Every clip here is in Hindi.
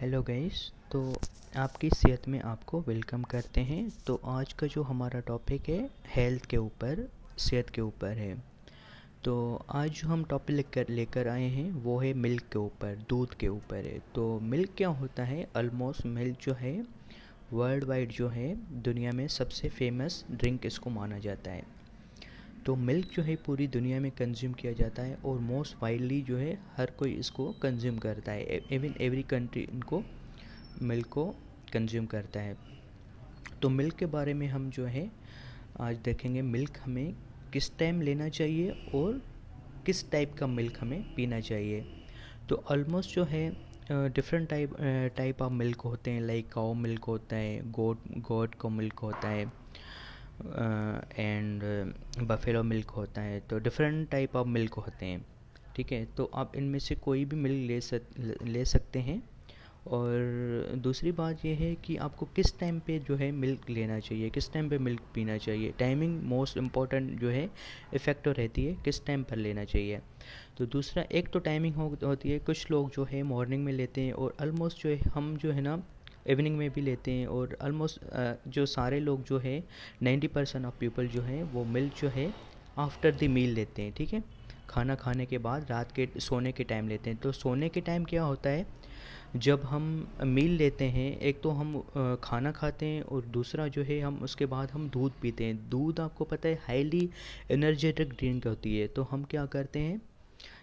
हेलो गाइस तो आपकी सेहत में आपको वेलकम करते हैं तो आज का जो हमारा टॉपिक है हेल्थ के ऊपर सेहत के ऊपर है तो आज जो हम टॉपिक लेकर लेकर आए हैं वो है मिल्क के ऊपर दूध के ऊपर है तो मिल्क क्या होता है ऑलमोस्ट मिल्क जो है वर्ल्ड वाइड जो है दुनिया में सबसे फेमस ड्रिंक इसको माना जाता है तो मिल्क जो है पूरी दुनिया में कंज्यूम किया जाता है और मोस्ट वाइडली जो है हर कोई इसको कंज्यूम करता है इवन एवरी कंट्री इनको मिल्क को कंज्यूम करता है तो मिल्क के बारे में हम जो है आज देखेंगे मिल्क हमें किस टाइम लेना चाहिए और किस टाइप का मिल्क हमें पीना चाहिए तो ऑलमोस्ट जो है different type type of milk होते हैं लाइक काओ मिल्क होता है गोट गोट का मिल्क होता है एंड बफेलो मिल्क होता है तो डिफरेंट टाइप ऑफ मिल्क होते हैं ठीक है तो आप इनमें से कोई भी मिल्क ले सक ले सकते हैं और दूसरी बात यह है कि आपको किस टाइम पे जो है मिल्क लेना चाहिए किस टाइम पे मिल्क पीना चाहिए टाइमिंग मोस्ट इम्पॉर्टेंट जो है इफ़ेक्ट तो रहती है किस टाइम पर लेना चाहिए तो दूसरा एक तो टाइमिंग हो, होती है कुछ लोग जो है मॉर्निंग में लेते हैं और ऑलमोस्ट जो है हम जो है ना इवनिंग में भी लेते हैं और ऑलमोस्ट जो सारे लोग जो है नाइन्टी परसेंट ऑफ पीपल जो है वो मिल्क जो है आफ्टर द मील लेते हैं ठीक है खाना खाने के बाद रात के सोने के टाइम लेते हैं तो सोने के टाइम क्या होता है जब हम मील लेते हैं एक तो हम खाना खाते हैं और दूसरा जो है हम उसके बाद हम दूध पीते हैं दूध आपको पता है हाईली एनर्जेटिक ड्रिंक होती है तो हम क्या करते हैं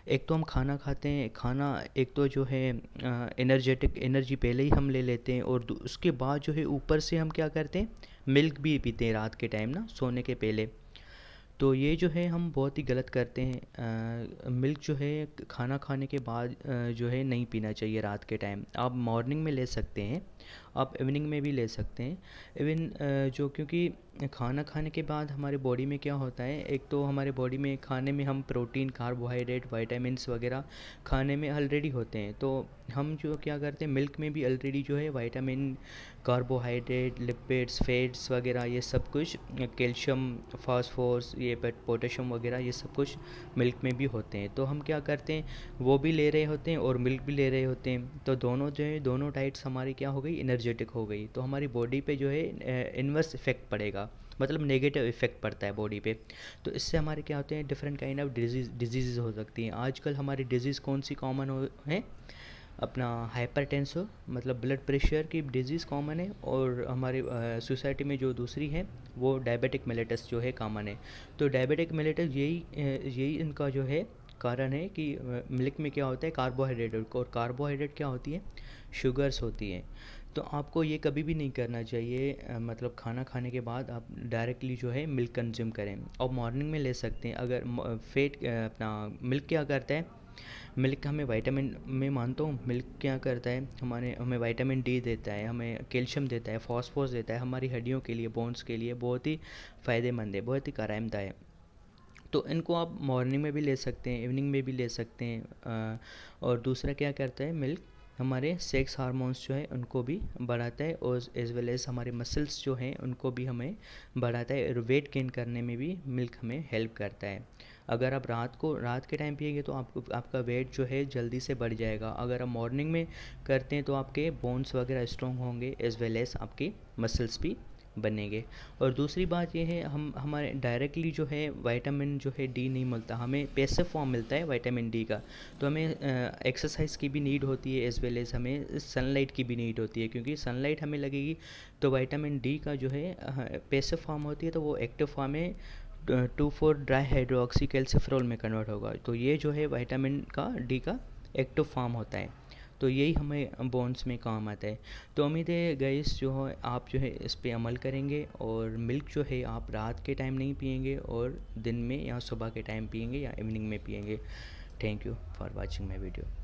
एक तो हम खाना खाते हैं खाना एक तो जो है एनर्जेटिक एनर्जी पहले ही हम ले लेते हैं और उसके बाद जो है ऊपर से हम क्या करते हैं मिल्क भी पीते हैं रात के टाइम ना सोने के पहले तो ये जो है हम बहुत ही गलत करते हैं आ, मिल्क जो है खाना खाने के बाद जो है नहीं पीना चाहिए रात के टाइम आप मॉर्निंग में ले सकते हैं आप इवनिंग में भी ले सकते हैं इवन जो क्योंकि खाना खाने के बाद हमारे बॉडी में क्या होता है एक तो हमारे बॉडी में खाने में हम प्रोटीन कार्बोहाइड्रेट वाइटामस वगैरह खाने में ऑलरेडी होते हैं तो हम जो क्या करते हैं मिल्क में भी ऑलरेडी जो है वाइटामिन कार्बोहाइड्रेट लिपिड्स फैट्स वगैरह ये सब कुछ कैल्शियम फास्फोरस ये पोटेशियम वगैरह ये सब कुछ मिल्क में भी होते हैं तो हम क्या करते हैं वो भी ले रहे होते हैं और मिल्क भी ले रहे होते हैं तो दोनों जो है दोनों डाइट्स हमारी क्या हो गई इनर्जेटिक हो गई तो हमारी बॉडी पर जो है इन्वर्स इफेक्ट पड़ेगा का मतलब नेगेटिव इफेक्ट पड़ता है बॉडी पे तो इससे हमारे क्या होते हैं different kind of disease disease हो सकती हैं आजकल हमारी डिजीज़ कौन सी कॉमन हो है अपना हाइपर मतलब ब्लड प्रेशर की डिजीज़ कॉमन है और हमारे सोसाइटी में जो दूसरी है वो डायबिटिक मेलेटस जो है कॉमन है तो डायबिटिक मेलेटस यही यही इनका जो है कारण है कि मिल्क में क्या होता है कार्बोहाइड्रेट और कार्बोहाइड्रेट क्या होती है शुगर्स होती हैं तो आपको ये कभी भी नहीं करना चाहिए मतलब खाना खाने के बाद आप डायरेक्टली जो है मिल्क कंज्यूम करें और मॉर्निंग में ले सकते हैं अगर फेट अपना मिल्क क्या करता है मिल्क हमें वाइटामिन में मानता हूँ मिल्क क्या करता है हमारे हमें वाइटामिन डी देता है हमें कैल्शियम देता है फॉस्फोस देता है हमारी हड्डियों के लिए बोन्स के लिए बहुत ही फ़ायदेमंद है बहुत ही काराइमदा है तो इनको आप मॉर्निंग में भी ले सकते हैं इवनिंग में भी ले सकते हैं और दूसरा क्या करता है मिल्क हमारे सेक्स हार्मोन्स जो है उनको भी बढ़ाता है और एज वेल एज़ हमारे मसल्स जो हैं उनको भी हमें बढ़ाता है और वेट गेन करने में भी मिल्क हमें हेल्प करता है अगर आप रात को रात के टाइम पिएंगे तो आपको आपका वेट जो है जल्दी से बढ़ जाएगा अगर आप मॉर्निंग में करते हैं तो आपके बोन्स वगैरह स्ट्रॉन्ग होंगे एज वेल एज़ आपके मसल्स भी बनेंगे और दूसरी बात यह है हम हमारे डायरेक्टली जो है वाइटामिन जो है डी नहीं मिलता हमें पैसिव फॉर्म मिलता है वाइटामिन डी का तो हमें एक्सरसाइज की भी नीड होती है एज वेल एज हमें सनलाइट की भी नीड होती है क्योंकि सनलाइट हमें लगेगी तो वाइटामिन डी का जो है पैसिव फॉर्म होती है तो वो एक्टिव फॉर्म है two four dihydroxy calciferol में कन्वर्ट होगा तो ये जो है वाइटामिन का डी का एक्टिव फॉर्म होता है तो यही हमें बॉन्ड्स में काम आता है तो उम्मीद है गैस जो है आप जो है इस पर अमल करेंगे और मिल्क जो है आप रात के टाइम नहीं पियेंगे और दिन में या सुबह के टाइम पियेंगे या इवनिंग में पियेंगे thank you for watching my video